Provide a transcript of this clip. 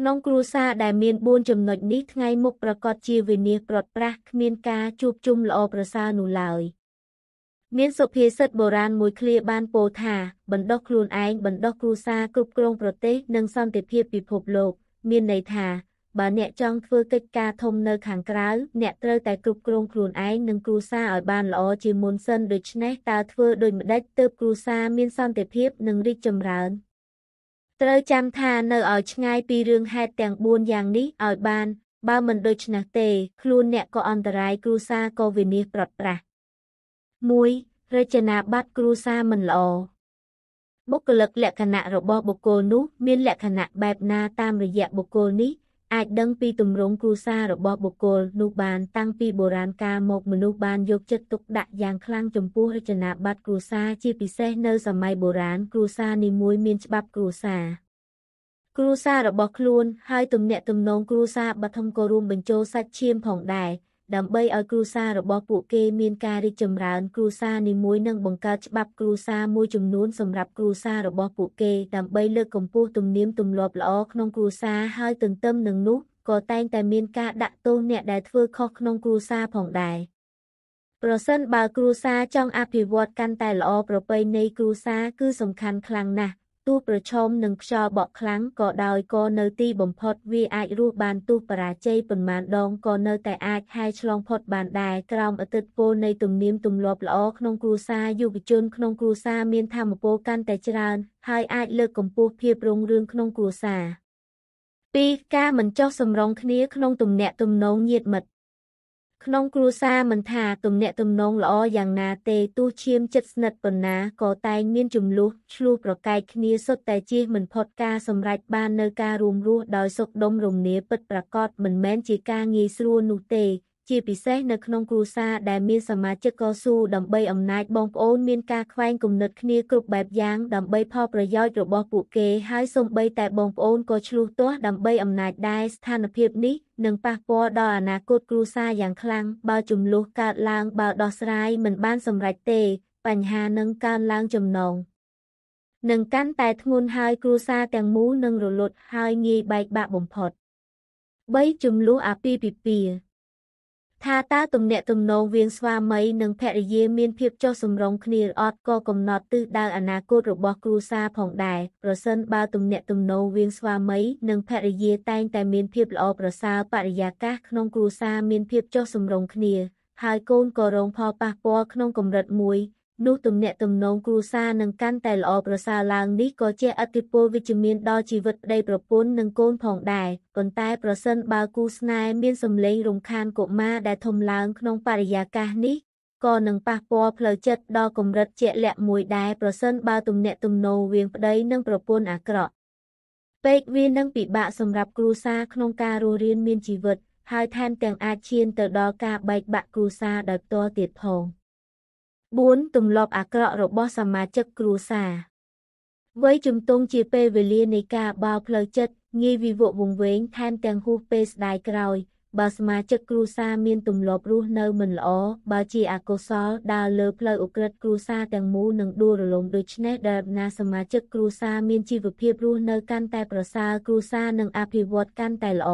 ក្នុងគ្រួសារដែលមាន4ចំណុចនេះថ្ងៃមុខប្រកាសជាវិនាសប្រត់ប្រាស់គ្មានការជួបជុំល្អប្រសើរនោះឡើយមានសុភាសិតបុរាណមួយឃ្លាបានពោលថាបណ្ដោះខ្លួនឯងបណ្ដោះគ្រួសារគ្រប់គ្រងប្រទេស និងសន្តិភាពពិភពលោក មានន័យថាបើអ្នកចង់ធ្វើកិច្ចការធំនៅ ខាងក្រៅអ្នកត្រូវតែគ្រប់គ្រងខ្លួនឯងនិង គ្រួសារឲ្យបានល្អជាមុនសិនដូច្នេះតើធ្វើដូចម្ដេចទើបគ្រួសារមានសន្តិភាពនិងរីកចម្រើនត្រូវចាំថានៅឲ្យឆ្ងាយពីរឿងហេតុទាំង4យ៉ាងនេះឲ្យបាន បើមិនដូច្នោះទេខ្លួនអ្នកក៏អន្តរាយគ្រួសារក៏វិនាសប្រត់ប្រាស់1រចនាប័ទ្មគ្រួសារមិនល្អបុគ្គលិកលក្ខណៈរបស់បុគ្គលនោះមានលក្ខណៈបែបណាតាមរយៈបុគ្គលនេះអាចដឹងពីទម្រង់គ្រួសាររបស់បុគ្គលនោះបានតាំងពីបុរាណកាលមកមនុស្សបានយកចិត្តទុកដាក់យ៉ាងខ្លាំងចំពោះរចនាប័ទ្មគ្រួសារជាពិសេសនៅសម័យបុរាណគ្រួសារនីមួយមានច្បាប់គ្រួសារគ្រួសាររបស់ខ្លួនហើយទំនាក់ទំនងគ្រួសារបាធំក៏រួមបញ្ចូលសាច់ឈាមផងដែរដើម្បីឲ្យគ្រួសាររបស់ពួកគេមានការរីកចម្រើនគ្រួសារនីមួយនឹងបង្កើតច្បាប់គ្រួសារមួយចំនួនសម្រាប់គ្រួសាររបស់ពួកគេដើម្បីលើកកម្ពស់ទំនៀមទម្លាប់ល្អក្នុងគ្រួសារហើយទន្ទឹមនឹងនោះក៏តែងតែមានការដាក់ទោសអ្នកដែលធ្វើខុសក្នុងគ្រួសារផងដែរប្រសិនបើគ្រួសារចង់អភិវឌ្ឍកាន់តែល្អប្រពៃណីគ្រួសារគឺសំខាន់ខ្លាំងណាស់ទោះប្រឈមនឹងខ្យល់បក់ខ្លាំងក៏ដោយក៏នៅទីបំផុតវាអាចរស់បានទោះបរាជ័យប៉ុន្មានដងក៏នៅតែអាចហែឆ្លងផុតបានដែរក្រោមអតិតពលនៃទំនៀមទម្លាប់ល្អក្នុងគ្រួសារយុវជនក្នុងគ្រួសារមានធម៌ពលកាន់តែច្រើនហើយអាចលើកកម្ពស់ភាពរុងរឿងក្នុងគ្រួសារពីការមិនចោះសម្រងគ្នាក្នុងទំនាក់ទំនងញាតិមិត្តក្នុងគ្រួសារមិនថាទំនាក់ទំនងល្អយ៉ាងណាទេទោះឈាមចិត្តស្និទ្ធប៉ុណ្ណាក៏តែងមានចំនួនឆ្លោះប្រកែកគ្នាសុទ្ធតែជាមិនផុតការសម្រេចបាននៅការរួមរស់ដោយសុខដុមរមនាពិតប្រាកដមិនមែនជាការងាយស្រួលនោះទេជាពិសេសនៅក្នុងគ្រួសារដែលមានសមាជិកកស៊ូដើម្បីអំណាចបងប្អូនមានការខ្វែងគំនិតគ្នាគ្រប់បែបយ៉ាងដើម្បីផលប្រយោជន៍របស់ពួកគេហើយសូម្បីតែបងប្អូនក៏ឆ្លុះទាស់ដើម្បីអំណាចដែរស្ថានភាពនេះនឹងប៉ះពាល់ដល់អនាគតគ្រួសារយ៉ាងខ្លាំងបើចំនួនកើតឡើងបើដោះស្រាយមិនបានសម្រេចទេ បញ្ហានឹងកើនឡើងចំណងនឹងកាន់តែធ្ងន់ហើយគ្រួសារទាំងមូលនឹងរលត់ហើយងាយបែកបាក់បំផុត3ចំនួនអាពាហ៍ពិពាហ៍ថាតើទំនាក់ទំនងវៀងស្វាមីនិងភរិយាមានភាពចុះសម្រុងគ្នាអត់ក៏កំណត់ទិសដៅអនាគតរបស់គ្រួសារផងដែរប្រសិនបើទំនាក់ទំនងវៀងស្វាមីនិងភរិយាតែងតែមានភាពល្អប្រសើរបរិយាកាសក្នុងគ្រួសារមានភាពចុះសម្រុងគ្នាហើយកូនក៏រងផលប៉ះពាល់ក្នុងកម្រិតមួយនោះទំនាក់ទំនងគ្រួសារនឹងកាន់តែល្អប្រសើរឡើងនេះក៏ជាអតិពលវិជ្ជមានដល់ជីវិតប្តីប្រពន្ធនិងកូនផងដែរប៉ុន្តែប្រសិនបើគូស្នេហ៍មានសម្លេងរំខានកុមារដែលធំឡើងក្នុងបរិយាកាសនេះក៏នឹងប៉ះពាល់ផ្លូវចិត្តដល់កម្រិតជាក់លាក់មួយដែរប្រសិនបើទំនាក់ទំនងវាងប្តីនិងប្រពន្ធអាក្រក់ពេកវានឹងពិបាកសម្រាប់គ្រួសារក្នុងការរស់រានមានជីវិត ហើយថែមទាំងអាចឈានទៅដល់ការបែកបាក់គ្រួសារដោយផ្ទាល់ទៀតផង។ 4. ទម្លាប់អាក្រក់របស់សមាជិកគ្រួសារវ័យជំទង់ជាពេលវេលានៃការបោផ្លូវចិត្តងាយវិវកវង្វេងថែមទាំងហួសពេលស្ដាយក្រោយបើសមាជិកគ្រួសារមានទម្លាប់រស់នៅមិនល្អបើជាអកុសលដើរលើផ្លូវអ ுக ្រិត គ្រួសារទាំងមូលនឹងដួលរលំដូច្នេះដែលណាសមាជិកគ្រួសារមានជីវភាព រស់នៅកាន់តែប្រសើរគ្រួសារនឹងអភិវឌ្ឍកាន់តែល្អ